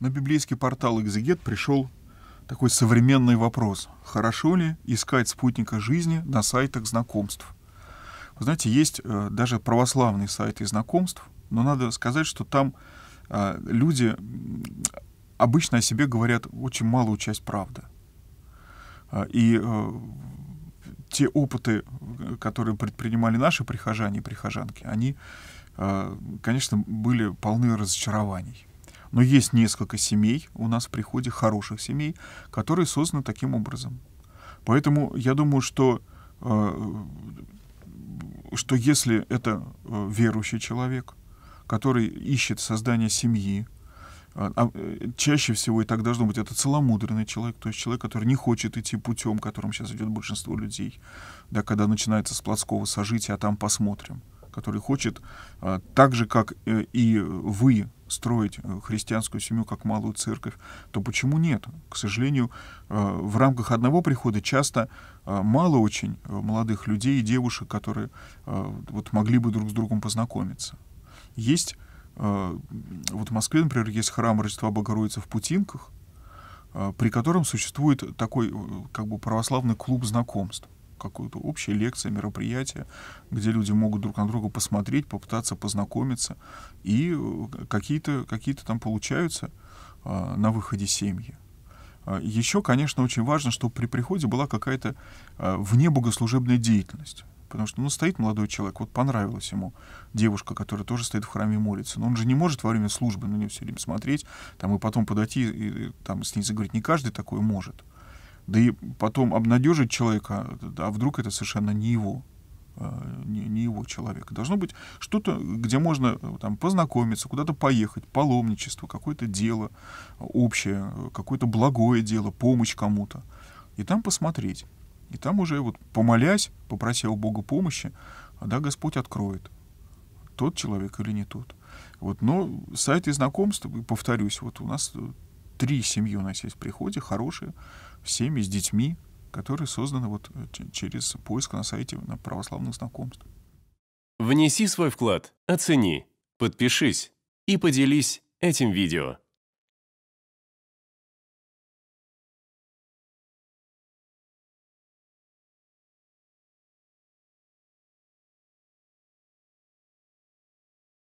на библейский портал «Экзегет» пришел такой современный вопрос. Хорошо ли искать спутника жизни на сайтах знакомств? Вы знаете, есть э, даже православные сайты знакомств, но надо сказать, что там э, люди обычно о себе говорят очень малую часть правды. А, и э, те опыты, которые предпринимали наши прихожане и прихожанки, они, э, конечно, были полны разочарований. Но есть несколько семей у нас в приходе, хороших семей, которые созданы таким образом. Поэтому я думаю, что, э, э что если это э, верующий человек, который ищет создание семьи, а, а э, чаще всего, и так должно быть, это целомудренный человек, то есть человек, который не хочет идти путем, которым сейчас идет большинство людей, да, когда начинается с плотского сожития, а там посмотрим, который хочет, а, так же, как и вы, строить э, христианскую семью как малую церковь, то почему нет? К сожалению, э, в рамках одного прихода часто э, мало очень молодых людей и девушек, которые вот могли бы друг с другом познакомиться. Есть вот в Москве, например, есть храм Рождества Богородицы в Путинках, при котором существует такой как бы православный клуб знакомств какое-то общее лекция, мероприятие, где люди могут друг на друга посмотреть, попытаться познакомиться. И э, какие-то какие там получаются э, на выходе семьи. А, Еще, конечно, очень важно, чтобы при приходе была какая-то э, внебогослужебная деятельность. Потому что, ну, стоит молодой человек, вот понравилась ему девушка, которая тоже стоит в храме и молится. Но он же не может во время службы на нее все время смотреть, там, и потом подойти, и, и, там, с ней заговорить. Не каждый такое может да и потом обнадежить человека, а вдруг это совершенно не его а, не, не его человек. Должно быть что-то, где можно э, там, познакомиться, куда-то поехать, паломничество, какое-то дело общее, какое-то благое дело, помощь кому-то. И там посмотреть. И там уже вот помолясь, попрося у Бога помощи, а, да, Господь откроет, тот человек или не тот. Вот, но сайты знакомств, повторюсь, вот у нас три семьи у нас есть в приходе, хорошие, семьи с детьми, которые созданы вот э, через поиск на сайте на православных знакомств. Внеси свой вклад, оцени, подпишись и поделись этим видео.